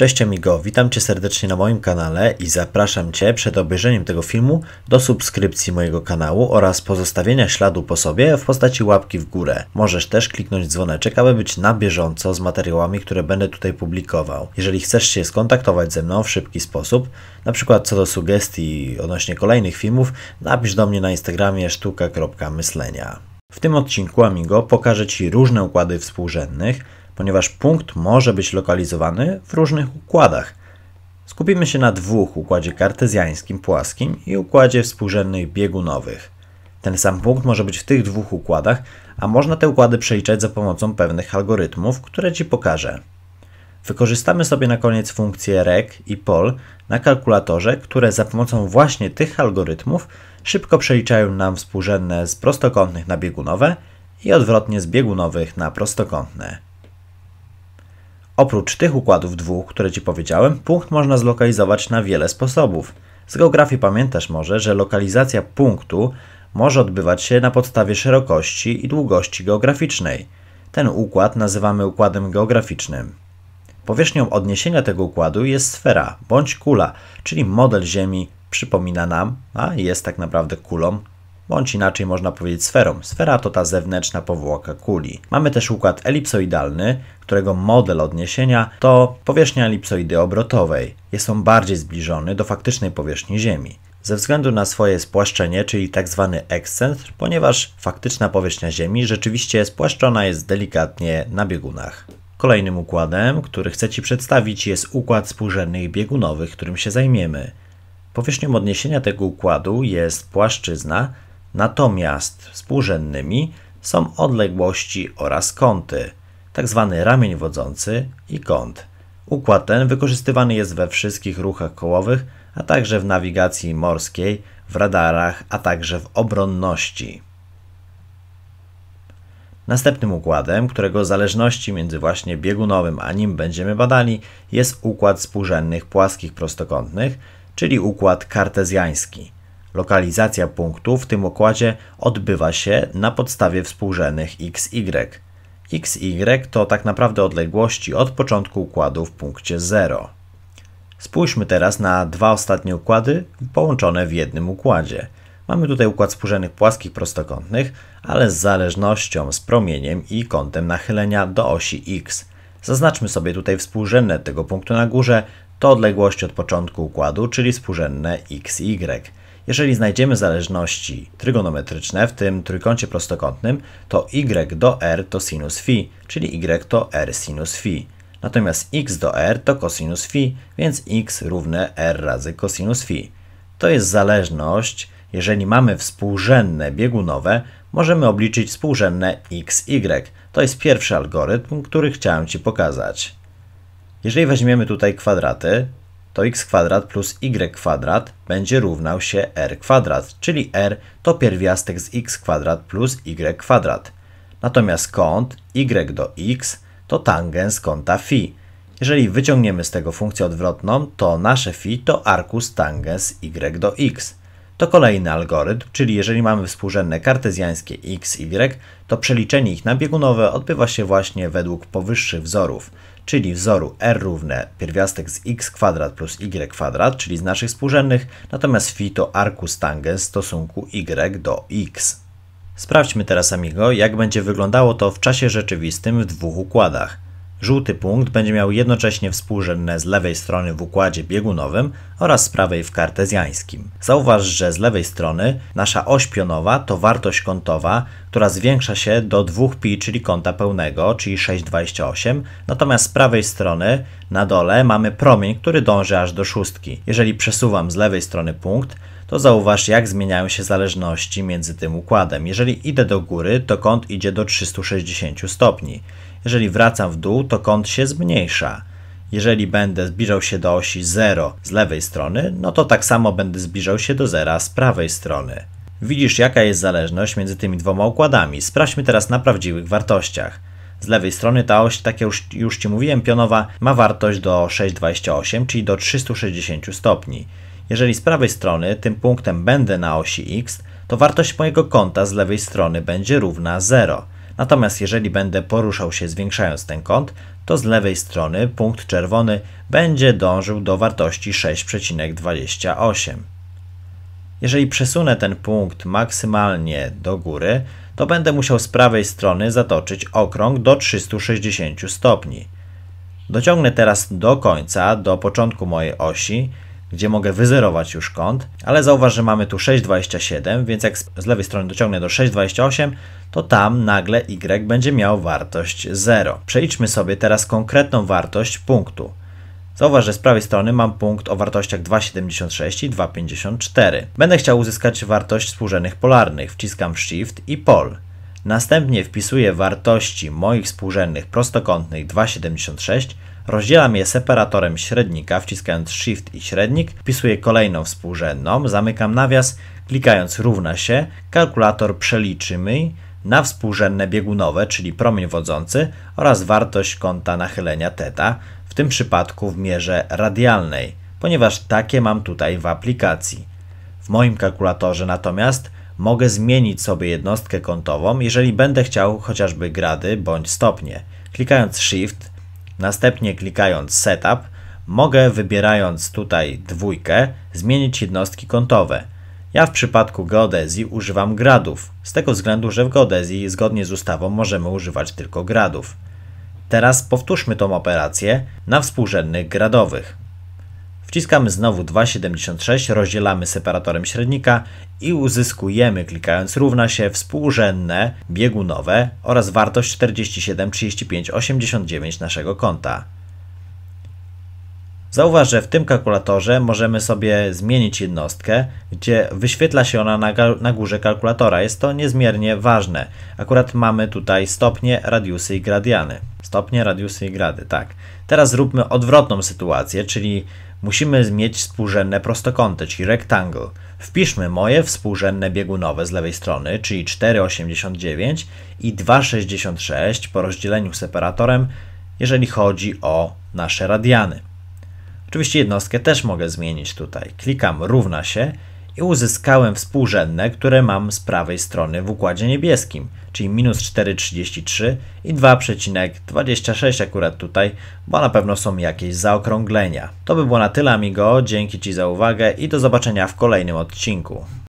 Cześć amigo, witam Cię serdecznie na moim kanale i zapraszam Cię przed obejrzeniem tego filmu do subskrypcji mojego kanału oraz pozostawienia śladu po sobie w postaci łapki w górę. Możesz też kliknąć dzwoneczek, aby być na bieżąco z materiałami, które będę tutaj publikował. Jeżeli chcesz się skontaktować ze mną w szybki sposób, na przykład co do sugestii odnośnie kolejnych filmów, napisz do mnie na Instagramie sztuka.myślenia. W tym odcinku Amigo pokażę Ci różne układy współrzędnych, ponieważ punkt może być lokalizowany w różnych układach. Skupimy się na dwóch układzie kartezjańskim płaskim i układzie współrzędnych biegunowych. Ten sam punkt może być w tych dwóch układach, a można te układy przeliczać za pomocą pewnych algorytmów, które Ci pokażę. Wykorzystamy sobie na koniec funkcje `rec` i pol na kalkulatorze, które za pomocą właśnie tych algorytmów szybko przeliczają nam współrzędne z prostokątnych na biegunowe i odwrotnie z biegunowych na prostokątne. Oprócz tych układów dwóch, które Ci powiedziałem, punkt można zlokalizować na wiele sposobów. Z geografii pamiętasz może, że lokalizacja punktu może odbywać się na podstawie szerokości i długości geograficznej. Ten układ nazywamy układem geograficznym. Powierzchnią odniesienia tego układu jest sfera bądź kula, czyli model Ziemi przypomina nam, a jest tak naprawdę kulą, bądź inaczej można powiedzieć sferą. Sfera to ta zewnętrzna powłoka kuli. Mamy też układ elipsoidalny, którego model odniesienia to powierzchnia elipsoidy obrotowej. Jest on bardziej zbliżony do faktycznej powierzchni Ziemi ze względu na swoje spłaszczenie, czyli tzw. Tak ekscentr, ponieważ faktyczna powierzchnia Ziemi rzeczywiście spłaszczona jest delikatnie na biegunach. Kolejnym układem, który chcę Ci przedstawić, jest układ współrzędnych biegunowych, którym się zajmiemy. Powierzchnią odniesienia tego układu jest płaszczyzna, Natomiast współrzędnymi są odległości oraz kąty, tzw. Tak ramień wodzący i kąt. Układ ten wykorzystywany jest we wszystkich ruchach kołowych, a także w nawigacji morskiej, w radarach, a także w obronności. Następnym układem, którego zależności między właśnie biegunowym a nim będziemy badali, jest układ współrzędnych płaskich prostokątnych, czyli układ kartezjański. Lokalizacja punktu w tym układzie odbywa się na podstawie współrzędnych xy. xy to tak naprawdę odległości od początku układu w punkcie 0. Spójrzmy teraz na dwa ostatnie układy połączone w jednym układzie. Mamy tutaj układ współrzędnych płaskich prostokątnych, ale z zależnością z promieniem i kątem nachylenia do osi x. Zaznaczmy sobie tutaj współrzędne tego punktu na górze, to odległość od początku układu, czyli współrzędne xy. Jeżeli znajdziemy zależności trygonometryczne, w tym trójkącie prostokątnym, to y do r to sinus phi, czyli y to r sinus phi. Natomiast x do r to cosinus phi, więc x równe r razy cosinus phi. To jest zależność, jeżeli mamy współrzędne biegunowe, możemy obliczyć współrzędne xy. To jest pierwszy algorytm, który chciałem Ci pokazać. Jeżeli weźmiemy tutaj kwadraty, to x kwadrat plus y kwadrat będzie równał się r kwadrat, czyli r to pierwiastek z x kwadrat plus y kwadrat. Natomiast kąt y do x to tangens kąta phi. Jeżeli wyciągniemy z tego funkcję odwrotną, to nasze phi to arcus tangens y do x. To kolejny algorytm, czyli jeżeli mamy współrzędne kartezjańskie x, y, to przeliczenie ich na biegunowe odbywa się właśnie według powyższych wzorów czyli wzoru r równe pierwiastek z x kwadrat plus y kwadrat, czyli z naszych współrzędnych, natomiast phi to arcus tangens stosunku y do x. Sprawdźmy teraz, amigo, jak będzie wyglądało to w czasie rzeczywistym w dwóch układach – Żółty punkt będzie miał jednocześnie współrzędne z lewej strony w układzie biegunowym oraz z prawej w kartezjańskim. Zauważ, że z lewej strony nasza oś pionowa to wartość kątowa, która zwiększa się do 2 π, czyli kąta pełnego, czyli 6,28, natomiast z prawej strony na dole mamy promień, który dąży aż do szóstki. Jeżeli przesuwam z lewej strony punkt, to zauważ jak zmieniają się zależności między tym układem. Jeżeli idę do góry, to kąt idzie do 360 stopni. Jeżeli wracam w dół, to kąt się zmniejsza. Jeżeli będę zbliżał się do osi 0 z lewej strony, no to tak samo będę zbliżał się do zera z prawej strony. Widzisz jaka jest zależność między tymi dwoma układami. Sprawdźmy teraz na prawdziwych wartościach. Z lewej strony ta oś, tak już, już Ci mówiłem, pionowa ma wartość do 6,28, czyli do 360 stopni. Jeżeli z prawej strony tym punktem będę na osi x, to wartość mojego kąta z lewej strony będzie równa 0. Natomiast jeżeli będę poruszał się zwiększając ten kąt, to z lewej strony punkt czerwony będzie dążył do wartości 6,28. Jeżeli przesunę ten punkt maksymalnie do góry, to będę musiał z prawej strony zatoczyć okrąg do 360 stopni. Dociągnę teraz do końca, do początku mojej osi, gdzie mogę wyzerować już kąt, ale zauważ, że mamy tu 6,27, więc jak z lewej strony dociągnę do 6,28, to tam nagle y będzie miał wartość 0. Przeliczmy sobie teraz konkretną wartość punktu. Zauważ, że z prawej strony mam punkt o wartościach 2,76 i 2,54. Będę chciał uzyskać wartość współrzędnych polarnych. Wciskam Shift i Pol. Następnie wpisuję wartości moich współrzędnych prostokątnych 2,76 Rozdzielam je separatorem średnika, wciskając Shift i średnik, wpisuję kolejną współrzędną, zamykam nawias, klikając równa się, kalkulator przeliczy mi na współrzędne biegunowe, czyli promień wodzący oraz wartość kąta nachylenia teta, w tym przypadku w mierze radialnej, ponieważ takie mam tutaj w aplikacji. W moim kalkulatorze natomiast mogę zmienić sobie jednostkę kątową, jeżeli będę chciał chociażby grady bądź stopnie. Klikając Shift Następnie klikając Setup mogę wybierając tutaj dwójkę zmienić jednostki kątowe. Ja w przypadku geodezji używam gradów, z tego względu, że w geodezji zgodnie z ustawą możemy używać tylko gradów. Teraz powtórzmy tą operację na współrzędnych gradowych. Wciskamy znowu 2,76, rozdzielamy separatorem średnika i uzyskujemy, klikając równa się, współrzędne, biegunowe oraz wartość 47, 35, 89 naszego konta. Zauważ, że w tym kalkulatorze możemy sobie zmienić jednostkę, gdzie wyświetla się ona na, na górze kalkulatora. Jest to niezmiernie ważne. Akurat mamy tutaj stopnie, radiusy i gradiany. Stopnie, radiusy i grady, tak. Teraz zróbmy odwrotną sytuację, czyli Musimy mieć współrzędne prostokąty, czyli rectangle. Wpiszmy moje współrzędne biegunowe z lewej strony, czyli 4,89 i 2,66 po rozdzieleniu separatorem, jeżeli chodzi o nasze radiany. Oczywiście jednostkę też mogę zmienić tutaj. Klikam równa się i uzyskałem współrzędne, które mam z prawej strony w układzie niebieskim, czyli minus 4,33 i 2,26 akurat tutaj, bo na pewno są jakieś zaokrąglenia. To by było na tyle, amigo. Dzięki Ci za uwagę i do zobaczenia w kolejnym odcinku.